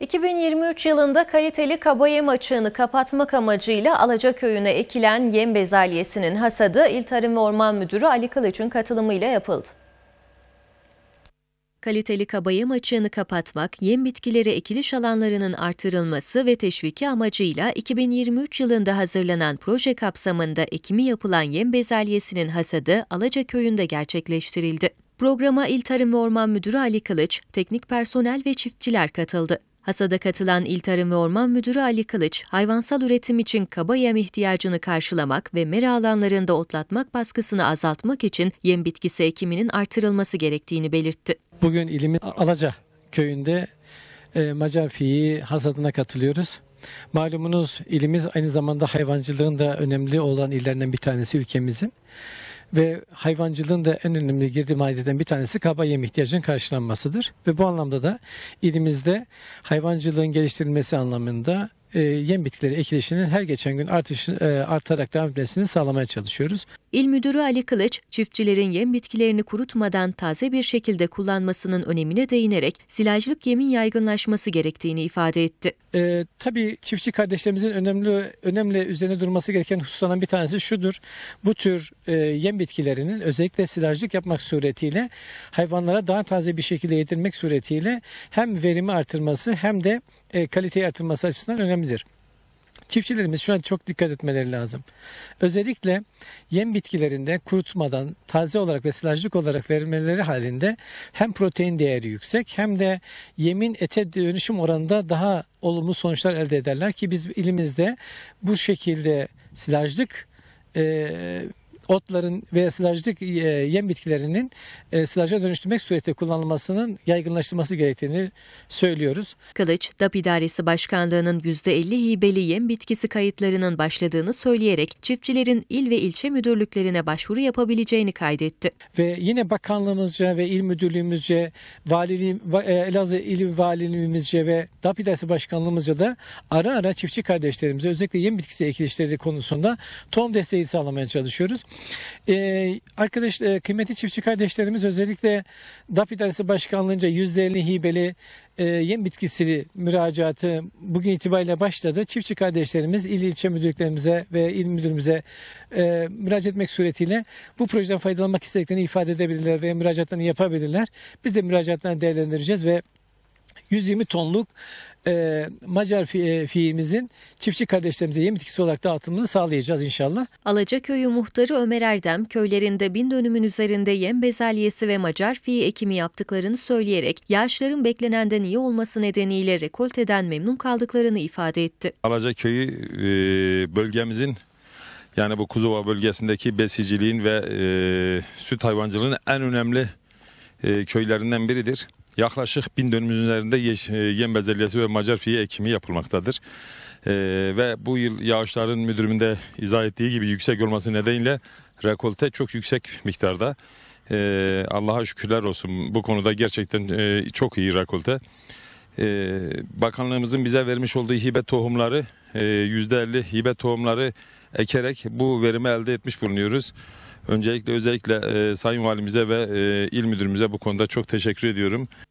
2023 yılında kaliteli kabayem açığını kapatmak amacıyla Alacaköy'üne ekilen yem bezelyesinin hasadı İl Tarım ve Orman Müdürü Ali Kılıç'ın katılımıyla yapıldı. Kaliteli kabayım açığını kapatmak, yem bitkileri ekiliş alanlarının artırılması ve teşviki amacıyla 2023 yılında hazırlanan proje kapsamında ekimi yapılan yem bezelyesinin hasadı Alacaköy'ünde gerçekleştirildi. Programa İl Tarım ve Orman Müdürü Ali Kılıç, teknik personel ve çiftçiler katıldı. Hasada katılan İl Tarım ve Orman Müdürü Ali Kılıç, hayvansal üretim için kaba yem ihtiyacını karşılamak ve meri alanlarında otlatmak baskısını azaltmak için yem bitkisi ekiminin artırılması gerektiğini belirtti. Bugün ilimin Alaca köyünde e, Macar fiyi hasadına katılıyoruz. Malumunuz ilimiz aynı zamanda hayvancılığın da önemli olan illerinden bir tanesi ülkemizin ve hayvancılığın da en önemli girdi maddeden bir tanesi kaba yem ihtiyacının karşılanmasıdır. Ve bu anlamda da ilimizde hayvancılığın geliştirilmesi anlamında e, yem bitkileri ekilişinin her geçen gün artış e, artarak devam etmesini sağlamaya çalışıyoruz. İl Müdürü Ali Kılıç, çiftçilerin yem bitkilerini kurutmadan taze bir şekilde kullanmasının önemine değinerek silajlık yemin yaygınlaşması gerektiğini ifade etti. E, tabii çiftçi kardeşlerimizin önemli önemli üzerine durması gereken hususlardan bir tanesi şudur. Bu tür e, yem bitkilerinin özellikle silajlık yapmak suretiyle hayvanlara daha taze bir şekilde yedirmek suretiyle hem verimi artırması hem de e, kaliteyi artırması açısından önemli önemlidir. Çiftçilerimiz şuna çok dikkat etmeleri lazım. Özellikle yem bitkilerinde kurutmadan taze olarak ve silajlık olarak vermeleri halinde hem protein değeri yüksek hem de yemin ete dönüşüm oranında daha olumlu sonuçlar elde ederler ki biz ilimizde bu şekilde silajlık otların ve silajlık e, yem bitkilerinin e, silaja dönüştürmek sureti kullanılmasının yaygınlaştırması gerektiğini söylüyoruz. Kılıç, DAP İdaresi Başkanlığı'nın %50 hibeli yem bitkisi kayıtlarının başladığını söyleyerek çiftçilerin il ve ilçe müdürlüklerine başvuru yapabileceğini kaydetti. Ve yine bakanlığımızca ve il müdürlüğümüzce, valiliğim, e, Elazığ il valiliğimizce ve DAP İdaresi Başkanlığımızca da ara ara çiftçi kardeşlerimize özellikle yem bitkisi ekilişleri konusunda tohum desteği sağlamaya çalışıyoruz. Ee, arkadaş e, kıymetli çiftçi kardeşlerimiz özellikle DAP İdaresi Başkanlığı'nca %50 hibeli e, yem bitkisi müracaatı bugün itibariyle başladı. Çiftçi kardeşlerimiz il ilçe müdürlüklerimize ve il müdürümüze e, müracaat etmek suretiyle bu projeden faydalanmak istediklerini ifade edebilirler ve müracaatlarını yapabilirler. Biz de müracaatlarını değerlendireceğiz ve 120 tonluk e, Macar fi, e, fiimizin çiftçi kardeşlerimize yem bitkisi olarak dağıtımını sağlayacağız inşallah. Alaçaköy'ü muhtarı Ömer Erdem köylerinde bin dönümün üzerinde yem bezelyesi ve Macar fiyi ekimi yaptıklarını söyleyerek yağışların beklenenden iyi olması nedeniyle rekolteden memnun kaldıklarını ifade etti. Alacaköy'ü e, bölgemizin yani bu Kuzova bölgesindeki besiciliğin ve e, süt hayvancılığının en önemli e, köylerinden biridir. Yaklaşık bin dönüm üzerinde e, yem bezelyesi ve macar fiye ekimi yapılmaktadır. Ee, ve bu yıl yağışların müdürümünde izah ettiği gibi yüksek olması nedeniyle rekolte çok yüksek miktarda. Ee, Allah'a şükürler olsun bu konuda gerçekten e, çok iyi rekolte. Ee, bakanlığımızın bize vermiş olduğu hibe tohumları %50 e, hibe tohumları ekerek bu verimi elde etmiş bulunuyoruz. Öncelikle özellikle e, Sayın Valimize ve e, il müdürümüze bu konuda çok teşekkür ediyorum.